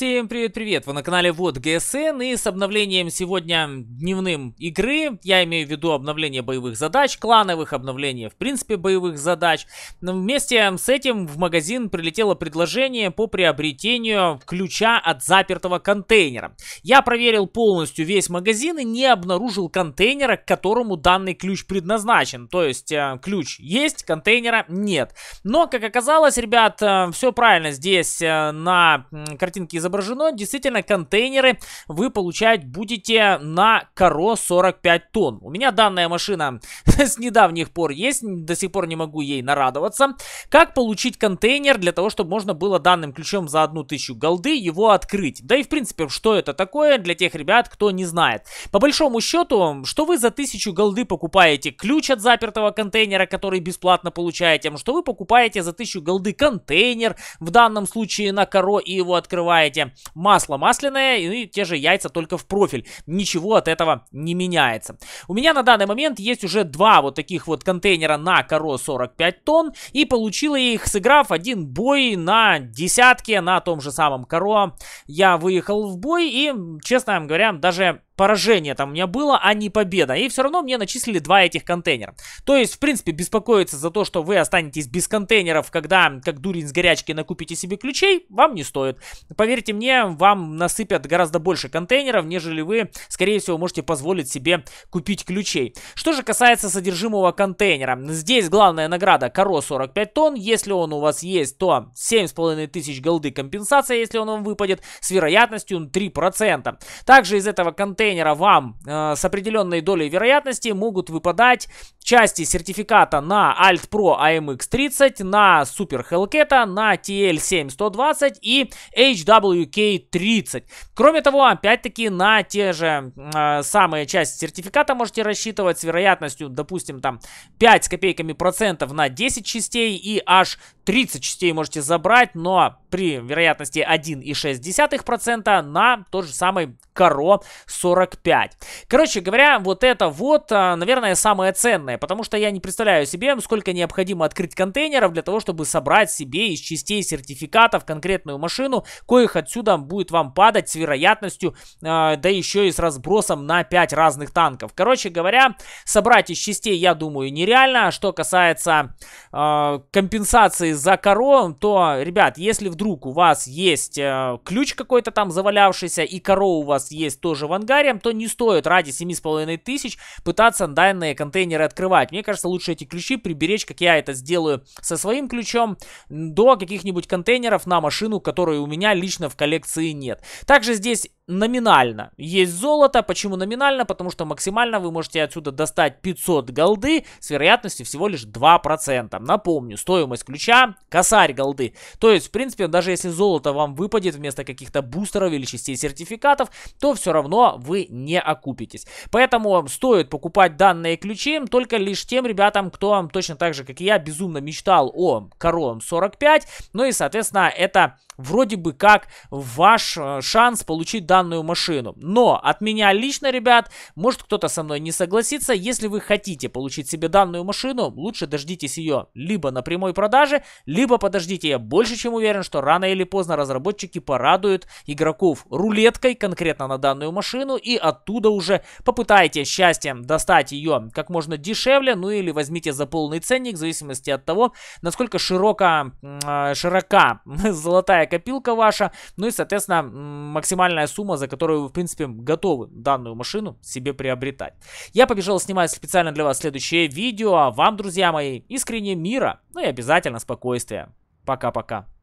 Всем привет-привет! Вы на канале Вот ГСН и с обновлением сегодня дневным игры, я имею в виду обновление боевых задач, клановых, обновление в принципе боевых задач. Но вместе с этим в магазин прилетело предложение по приобретению ключа от запертого контейнера. Я проверил полностью весь магазин и не обнаружил контейнера, к которому данный ключ предназначен. То есть э, ключ есть, контейнера нет. Но, как оказалось, ребят, э, все правильно здесь э, на картинке изображения изображено действительно контейнеры вы получать будете на коро 45 тонн. У меня данная машина с недавних пор есть, до сих пор не могу ей нарадоваться. Как получить контейнер для того, чтобы можно было данным ключом за 1000 голды его открыть? Да и в принципе, что это такое для тех ребят, кто не знает. По большому счету, что вы за 1000 голды покупаете ключ от запертого контейнера, который бесплатно получаете, а что вы покупаете за 1000 голды контейнер, в данном случае на коро и его открываете, кстати, масло масляное и те же яйца только в профиль. Ничего от этого не меняется. У меня на данный момент есть уже два вот таких вот контейнера на коро 45 тонн. И получила их, сыграв один бой на десятке на том же самом коро. Я выехал в бой и, честно говоря, даже поражение там у меня было, а не победа. И все равно мне начислили два этих контейнера. То есть, в принципе, беспокоиться за то, что вы останетесь без контейнеров, когда, как дурень с горячки, накупите себе ключей, вам не стоит. Поверьте мне, вам насыпят гораздо больше контейнеров, нежели вы, скорее всего, можете позволить себе купить ключей. Что же касается содержимого контейнера. Здесь главная награда коро 45 тонн. Если он у вас есть, то 7,5 тысяч голды компенсация, если он вам выпадет, с вероятностью 3%. Также из этого контейнера тренера вам э, с определенной долей вероятности могут выпадать части сертификата на Alt Pro AMX30, на Super Hellcat, на TL7120 и HWK30. Кроме того, опять-таки на те же э, самые части сертификата можете рассчитывать с вероятностью, допустим, там 5 с копейками процентов на 10 частей и аж 30 частей можете забрать, но при вероятности 1,6% на тот же самый Коро 40 45. Короче говоря, вот это вот, э, наверное, самое ценное, потому что я не представляю себе, сколько необходимо открыть контейнеров для того, чтобы собрать себе из частей сертификатов конкретную машину, коих отсюда будет вам падать с вероятностью, э, да еще и с разбросом на 5 разных танков. Короче говоря, собрать из частей, я думаю, нереально. А что касается э, компенсации за коро, то, ребят, если вдруг у вас есть ключ какой-то там завалявшийся и коро у вас есть тоже в ангаре, комментариям, то не стоит ради 7,5 тысяч пытаться данные контейнеры открывать. Мне кажется, лучше эти ключи приберечь, как я это сделаю со своим ключом, до каких-нибудь контейнеров на машину, которые у меня лично в коллекции нет. Также здесь номинально. Есть золото. Почему номинально? Потому что максимально вы можете отсюда достать 500 голды с вероятностью всего лишь 2%. Напомню, стоимость ключа косарь голды. То есть, в принципе, даже если золото вам выпадет вместо каких-то бустеров или частей сертификатов, то все равно вы не окупитесь. Поэтому стоит покупать данные ключи только лишь тем ребятам, кто точно так же, как и я, безумно мечтал о Корон 45. Ну и, соответственно, это вроде бы как ваш э, шанс получить данные данную машину. Но от меня лично, ребят, может кто-то со мной не согласится, если вы хотите получить себе данную машину, лучше дождитесь ее либо на прямой продаже, либо подождите. Я больше чем уверен, что рано или поздно разработчики порадуют игроков рулеткой конкретно на данную машину и оттуда уже попытайтесь счастьем достать ее как можно дешевле, ну или возьмите за полный ценник, в зависимости от того, насколько широко, э, широка золотая копилка ваша, ну и, соответственно, максимальная сумма сумма, за которую вы, в принципе, готовы данную машину себе приобретать. Я побежал снимать специально для вас следующее видео, а вам, друзья мои, искренне мира, ну и обязательно спокойствия. Пока-пока.